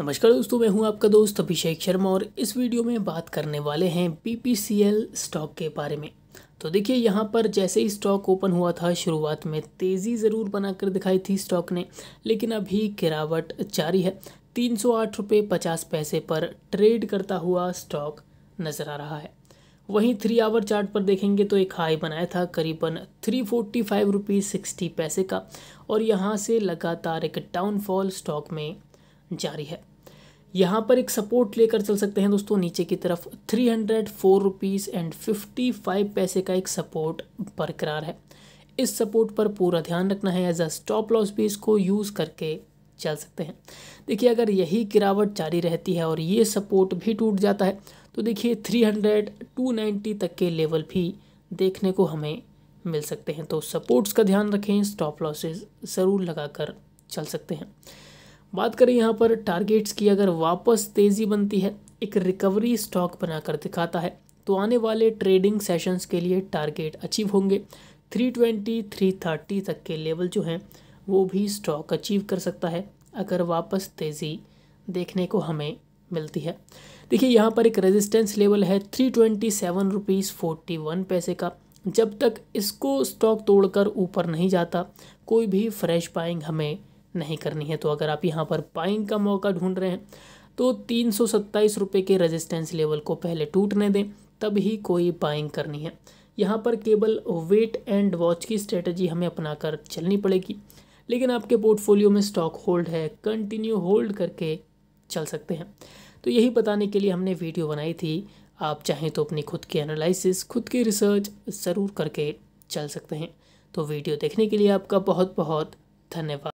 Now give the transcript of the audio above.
नमस्कार दोस्तों मैं हूं आपका दोस्त अभिषेक शर्मा और इस वीडियो में बात करने वाले हैं बीपीसीएल स्टॉक के बारे में तो देखिए यहाँ पर जैसे ही स्टॉक ओपन हुआ था शुरुआत में तेज़ी ज़रूर बनाकर दिखाई थी स्टॉक ने लेकिन अभी गिरावट जारी है तीन सौ आठ रुपये पचास पैसे पर ट्रेड करता हुआ स्टॉक नज़र आ रहा है वहीं थ्री आवर चार्ट पर देखेंगे तो एक हाई बनाया था करीबन three forty five rupees sixty पैसे का और यहाँ से लगातार एक डाउनफॉल स्टॉक में जारी है यहाँ पर एक सपोर्ट लेकर चल सकते हैं दोस्तों नीचे की तरफ three hundred four rupees and fifty five पैसे का एक सपोर्ट बरकरार है इस सपोर्ट पर पूरा ध्यान रखना है एज अ स्टॉप लॉस भी इसको यूज़ करके चल सकते हैं देखिए अगर यही गिरावट जारी रहती है और ये सपोर्ट भी टूट जाता है तो देखिए थ्री हंड्रेड टू नाइन्टी तक के लेवल भी देखने को हमें मिल सकते हैं तो सपोर्ट्स का ध्यान रखें स्टॉप लॉसेज ज़रूर कर चल सकते हैं बात करें यहाँ पर टारगेट्स की अगर वापस तेज़ी बनती है एक रिकवरी स्टॉक बनाकर दिखाता है तो आने वाले ट्रेडिंग सेशंस के लिए टारगेट अचीव होंगे 320, 330 तक के लेवल जो हैं वो भी स्टॉक अचीव कर सकता है अगर वापस तेज़ी देखने को हमें मिलती है देखिए यहाँ पर एक रेजिस्टेंस लेवल है three twenty seven rupees forty one पैसे का जब तक इसको स्टॉक तोड़कर ऊपर नहीं जाता कोई भी फ्रेश बाइंग हमें नहीं करनी है तो अगर आप यहाँ पर बाइंग का मौका ढूंढ रहे हैं तो तीन सौ रुपये के रेजिस्टेंस लेवल को पहले टूटने दें तभी कोई बाइंग करनी है यहाँ पर केवल वेट एंड वॉच की स्ट्रेटजी हमें अपना कर चलनी पड़ेगी लेकिन आपके पोर्टफोलियो में स्टॉक होल्ड है कंटिन्यू होल्ड करके चल सकते हैं तो यही बताने के लिए हमने वीडियो बनाई थी आप चाहें तो अपनी खुद की एनालिसिस खुद की रिसर्च ज़रूर करके चल सकते हैं तो वीडियो देखने के लिए आपका बहुत बहुत धन्यवाद